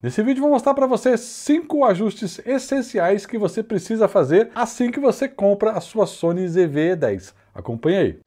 Nesse vídeo vou mostrar para você 5 ajustes essenciais que você precisa fazer assim que você compra a sua Sony ZV-E10. Acompanhe aí!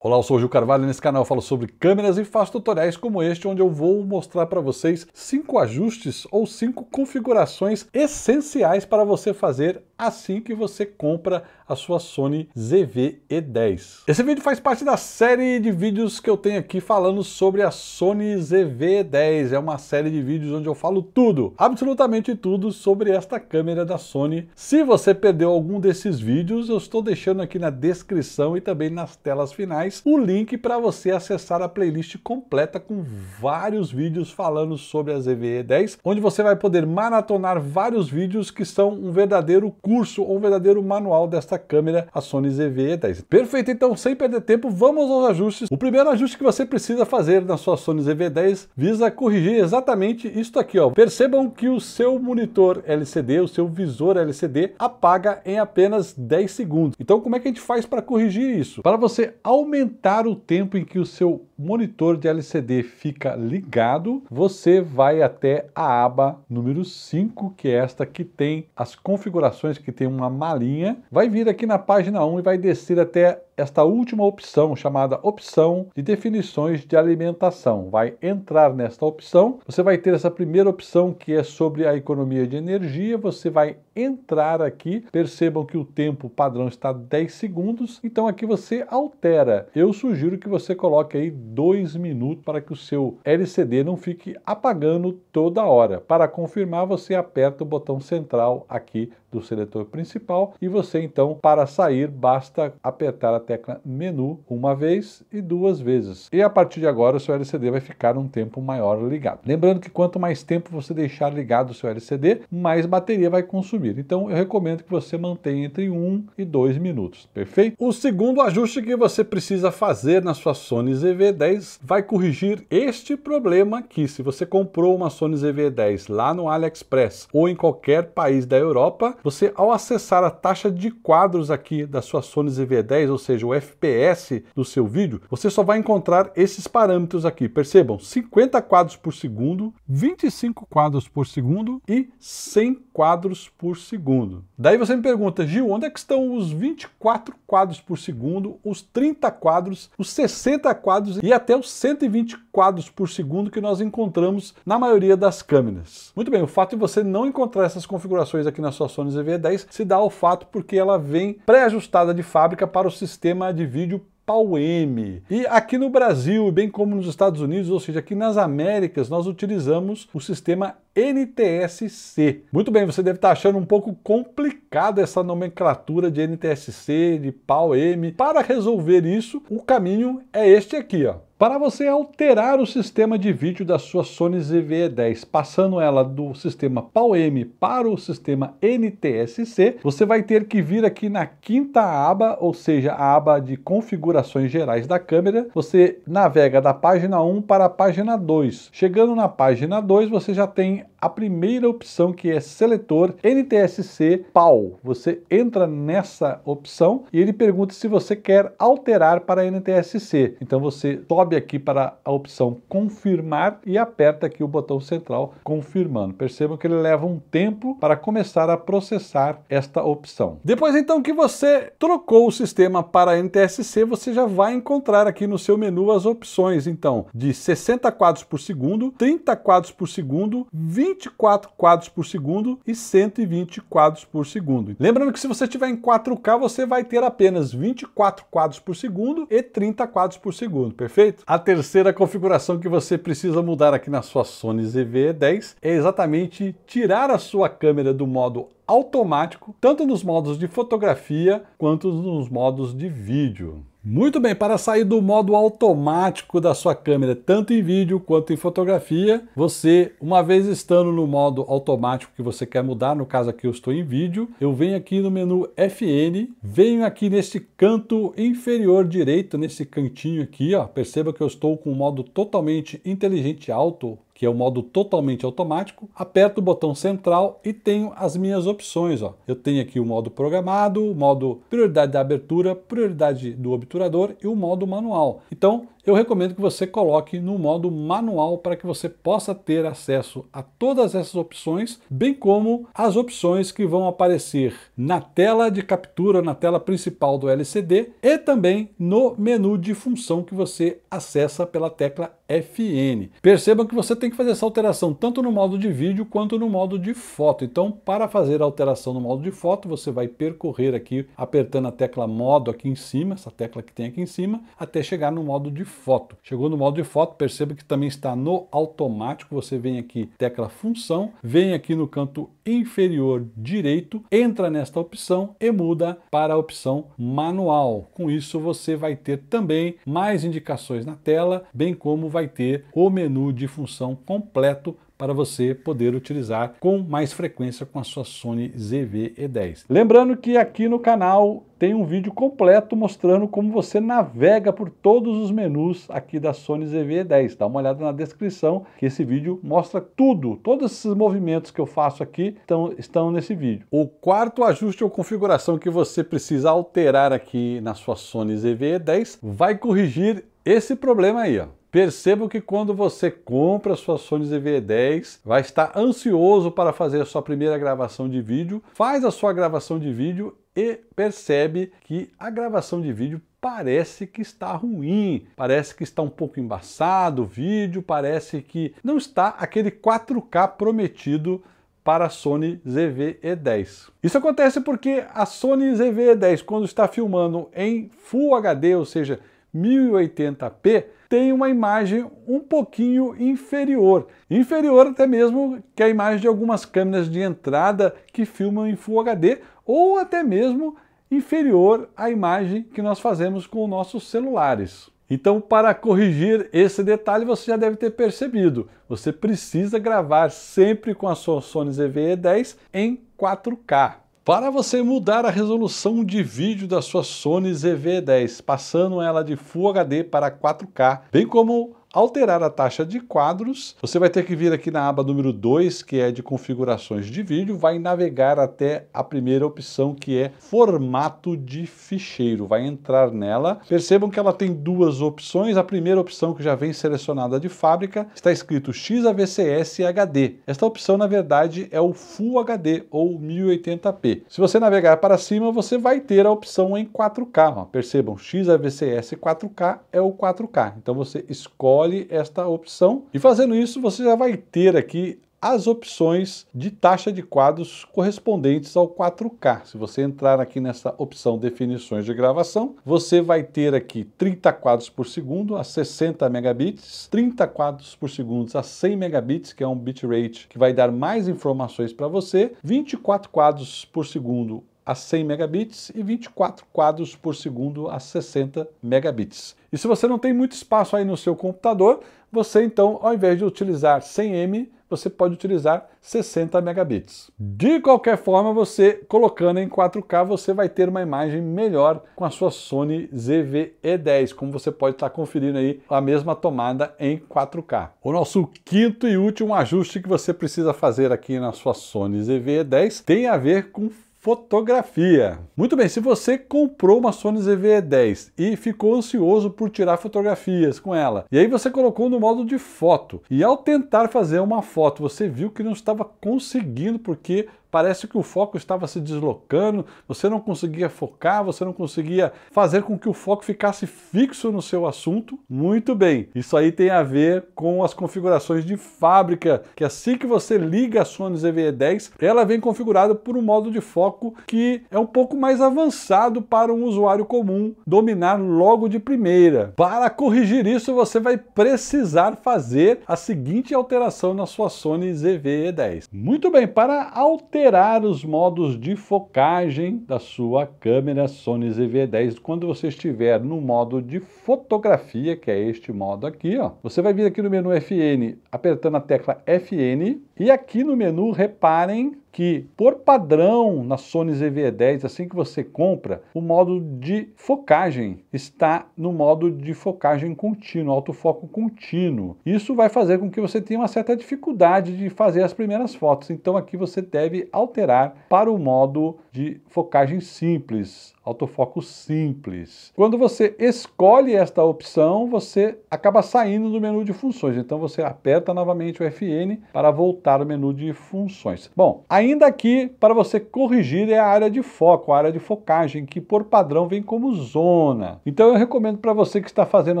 Olá, eu sou o Gil Carvalho e nesse canal eu falo sobre câmeras e faço tutoriais como este, onde eu vou mostrar para vocês cinco ajustes ou cinco configurações essenciais para você fazer assim que você compra a sua Sony ZV-E10. Esse vídeo faz parte da série de vídeos que eu tenho aqui falando sobre a Sony ZV-E10. É uma série de vídeos onde eu falo tudo, absolutamente tudo sobre esta câmera da Sony. Se você perdeu algum desses vídeos, eu estou deixando aqui na descrição e também nas telas finais o link para você acessar a playlist completa com vários vídeos falando sobre as ZVE 10, onde você vai poder maratonar vários vídeos que são um verdadeiro curso ou um verdadeiro manual desta câmera, a Sony ZVE e 10. Perfeito, então sem perder tempo, vamos aos ajustes. O primeiro ajuste que você precisa fazer na sua Sony ZVE e 10 visa corrigir exatamente isto aqui. Ó. Percebam que o seu monitor LCD, o seu visor LCD, apaga em apenas 10 segundos. Então como é que a gente faz para corrigir isso? Para você aumentar aumentar o tempo em que o seu monitor de LCD fica ligado, você vai até a aba número 5, que é esta que tem as configurações, que tem uma malinha. Vai vir aqui na página 1 e vai descer até esta última opção, chamada opção de definições de alimentação. Vai entrar nesta opção, você vai ter essa primeira opção que é sobre a economia de energia, você vai entrar aqui, percebam que o tempo padrão está 10 segundos, então aqui você altera. Eu sugiro que você coloque aí dois minutos para que o seu LCD não fique apagando toda hora. Para confirmar, você aperta o botão central aqui do seletor principal e você então para sair basta apertar a tecla menu uma vez e duas vezes. E a partir de agora o seu LCD vai ficar um tempo maior ligado. Lembrando que quanto mais tempo você deixar ligado o seu LCD, mais bateria vai consumir. Então eu recomendo que você mantenha entre 1 e 2 minutos, perfeito? O segundo ajuste que você precisa fazer na sua Sony ZV-10 vai corrigir este problema que se você comprou uma Sony ZV-10 lá no AliExpress ou em qualquer país da Europa, você, ao acessar a taxa de quadros aqui da sua Sony ZV-10, ou seja, o FPS do seu vídeo, você só vai encontrar esses parâmetros aqui. Percebam, 50 quadros por segundo, 25 quadros por segundo e 100 quadros por segundo. Daí você me pergunta, Gil, onde é que estão os 24 quadros por segundo, os 30 quadros, os 60 quadros e até os 120 quadros por segundo que nós encontramos na maioria das câmeras? Muito bem, o fato de você não encontrar essas configurações aqui na sua Sony Odyssey é V10 se dá ao fato porque ela vem pré-ajustada de fábrica para o sistema de vídeo PAU-M. E aqui no Brasil, bem como nos Estados Unidos, ou seja, aqui nas Américas, nós utilizamos o sistema NTSC. Muito bem, você deve estar achando um pouco complicado essa nomenclatura de NTSC, de PAU-M. Para resolver isso, o caminho é este aqui, ó para você alterar o sistema de vídeo da sua Sony ZV-E10, passando ela do sistema PAL-M para o sistema NTSC, você vai ter que vir aqui na quinta aba, ou seja, a aba de configurações gerais da câmera, você navega da página 1 para a página 2. Chegando na página 2, você já tem a primeira opção que é seletor NTSC PAL. Você entra nessa opção e ele pergunta se você quer alterar para NTSC. Então você sobe aqui para a opção confirmar e aperta aqui o botão central confirmando. Percebam que ele leva um tempo para começar a processar esta opção. Depois então que você trocou o sistema para NTSC, você já vai encontrar aqui no seu menu as opções então de 60 quadros por segundo, 30 quadros por segundo, 20 24 quadros por segundo e 120 quadros por segundo. Lembrando que se você estiver em 4K, você vai ter apenas 24 quadros por segundo e 30 quadros por segundo, perfeito? A terceira configuração que você precisa mudar aqui na sua Sony ZV-10 é exatamente tirar a sua câmera do modo automático, tanto nos modos de fotografia quanto nos modos de vídeo. Muito bem, para sair do modo automático da sua câmera, tanto em vídeo quanto em fotografia, você, uma vez estando no modo automático que você quer mudar, no caso aqui eu estou em vídeo, eu venho aqui no menu FN, venho aqui nesse canto inferior direito, nesse cantinho aqui, ó, perceba que eu estou com o modo totalmente inteligente alto, que é o modo totalmente automático, aperto o botão central e tenho as minhas opções. Ó. Eu tenho aqui o modo programado, o modo prioridade da abertura, prioridade do obturador e o modo manual. Então, eu recomendo que você coloque no modo manual para que você possa ter acesso a todas essas opções, bem como as opções que vão aparecer na tela de captura, na tela principal do LCD e também no menu de função que você acessa pela tecla FN. Percebam que você tem que fazer essa alteração tanto no modo de vídeo quanto no modo de foto. Então, para fazer a alteração no modo de foto, você vai percorrer aqui apertando a tecla modo aqui em cima, essa tecla que tem aqui em cima, até chegar no modo de foto. Chegou no modo de foto, perceba que também está no automático. Você vem aqui, tecla função, vem aqui no canto inferior direito, entra nesta opção e muda para a opção manual. Com isso você vai ter também mais indicações na tela, bem como vai ter o menu de função completo para você poder utilizar com mais frequência com a sua Sony ZV-E10. Lembrando que aqui no canal tem um vídeo completo mostrando como você navega por todos os menus aqui da Sony ZV-E10. Dá uma olhada na descrição que esse vídeo mostra tudo. Todos esses movimentos que eu faço aqui estão, estão nesse vídeo. O quarto ajuste ou configuração que você precisa alterar aqui na sua Sony ZV-E10 vai corrigir esse problema aí, ó. Perceba que quando você compra sua Sony ZV-10, vai estar ansioso para fazer a sua primeira gravação de vídeo, faz a sua gravação de vídeo e percebe que a gravação de vídeo parece que está ruim, parece que está um pouco embaçado o vídeo, parece que não está aquele 4K prometido para a Sony ZV-E10. Isso acontece porque a Sony ZV-E10, quando está filmando em Full HD, ou seja, 1080p, tem uma imagem um pouquinho inferior. Inferior até mesmo que a imagem de algumas câmeras de entrada que filmam em Full HD ou até mesmo inferior à imagem que nós fazemos com nossos celulares. Então, para corrigir esse detalhe, você já deve ter percebido, você precisa gravar sempre com a sua Sony ZV-E10 em 4K para você mudar a resolução de vídeo da sua Sony ZV-10, passando ela de Full HD para 4K, bem como alterar a taxa de quadros, você vai ter que vir aqui na aba número 2, que é de configurações de vídeo, vai navegar até a primeira opção, que é formato de ficheiro. Vai entrar nela. Percebam que ela tem duas opções. A primeira opção, que já vem selecionada de fábrica, está escrito XAVCS HD. Esta opção, na verdade, é o Full HD ou 1080p. Se você navegar para cima, você vai ter a opção em 4K. Percebam, XAVCS 4K é o 4K. Então você escolhe escolhe esta opção. E fazendo isso, você já vai ter aqui as opções de taxa de quadros correspondentes ao 4K. Se você entrar aqui nessa opção definições de gravação, você vai ter aqui 30 quadros por segundo a 60 megabits, 30 quadros por segundo a 100 megabits, que é um bitrate que vai dar mais informações para você, 24 quadros por segundo a 100 megabits e 24 quadros por segundo a 60 megabits. E se você não tem muito espaço aí no seu computador, você então, ao invés de utilizar 100M, você pode utilizar 60 megabits. De qualquer forma, você colocando em 4K, você vai ter uma imagem melhor com a sua Sony ZV-E10, como você pode estar conferindo aí a mesma tomada em 4K. O nosso quinto e último ajuste que você precisa fazer aqui na sua Sony ZV-E10 tem a ver com fotografia. Muito bem, se você comprou uma Sony ZV-10 e ficou ansioso por tirar fotografias com ela, e aí você colocou no modo de foto, e ao tentar fazer uma foto, você viu que não estava conseguindo porque parece que o foco estava se deslocando, você não conseguia focar, você não conseguia fazer com que o foco ficasse fixo no seu assunto. Muito bem, isso aí tem a ver com as configurações de fábrica, que assim que você liga a Sony ZV-10, ela vem configurada por um modo de foco que é um pouco mais avançado para um usuário comum dominar logo de primeira. Para corrigir isso, você vai precisar fazer a seguinte alteração na sua Sony ZV-10. Muito bem, para alterar alterar os modos de focagem da sua câmera Sony ZV-10 quando você estiver no modo de fotografia, que é este modo aqui, ó. Você vai vir aqui no menu FN, apertando a tecla FN, e aqui no menu, reparem que, por padrão, na Sony ZV-10, assim que você compra, o modo de focagem está no modo de focagem contínuo, autofoco contínuo. Isso vai fazer com que você tenha uma certa dificuldade de fazer as primeiras fotos. Então aqui você deve alterar para o modo de focagem simples, autofoco simples. Quando você escolhe esta opção, você acaba saindo do menu de funções. Então você aperta novamente o FN para voltar o menu de funções. Bom, ainda aqui para você corrigir é a área de foco, a área de focagem, que por padrão vem como zona. Então eu recomendo para você que está fazendo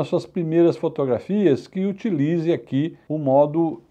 as suas primeiras fotografias que utilize aqui o modo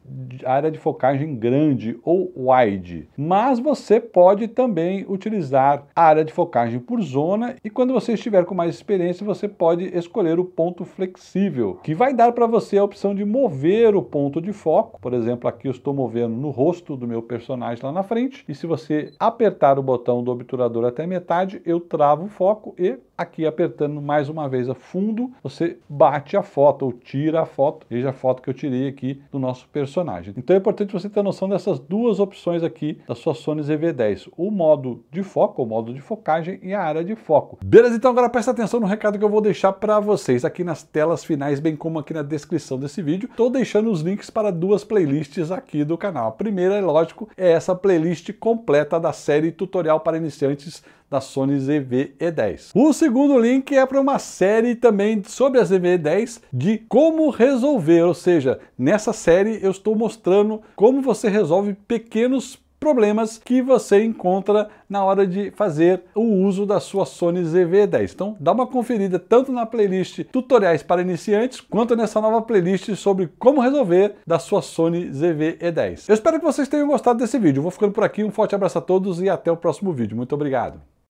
área de focagem grande ou wide, mas você pode também utilizar área de focagem por zona e quando você estiver com mais experiência você pode escolher o ponto flexível, que vai dar para você a opção de mover o ponto de foco, por exemplo aqui eu estou movendo no rosto do meu personagem lá na frente e se você apertar o botão do obturador até metade eu travo o foco e aqui apertando mais uma vez a fundo, você bate a foto ou tira a foto, veja a foto que eu tirei aqui do nosso personagem. Então é importante você ter noção dessas duas opções aqui da sua Sony ZV-10, o modo de foco, o modo de focagem e a área de foco. Beleza, então agora presta atenção no recado que eu vou deixar para vocês aqui nas telas finais, bem como aqui na descrição desse vídeo. Estou deixando os links para duas playlists aqui do canal. A primeira, é lógico, é essa playlist completa da série Tutorial para Iniciantes da Sony ZV-E10. O segundo link é para uma série também sobre a ZV-E10 de como resolver, ou seja, nessa série eu estou mostrando como você resolve pequenos problemas que você encontra na hora de fazer o uso da sua Sony ZV-10. Então dá uma conferida tanto na playlist tutoriais para iniciantes, quanto nessa nova playlist sobre como resolver da sua Sony ZV-E10. Eu espero que vocês tenham gostado desse vídeo. vou ficando por aqui, um forte abraço a todos e até o próximo vídeo. Muito obrigado!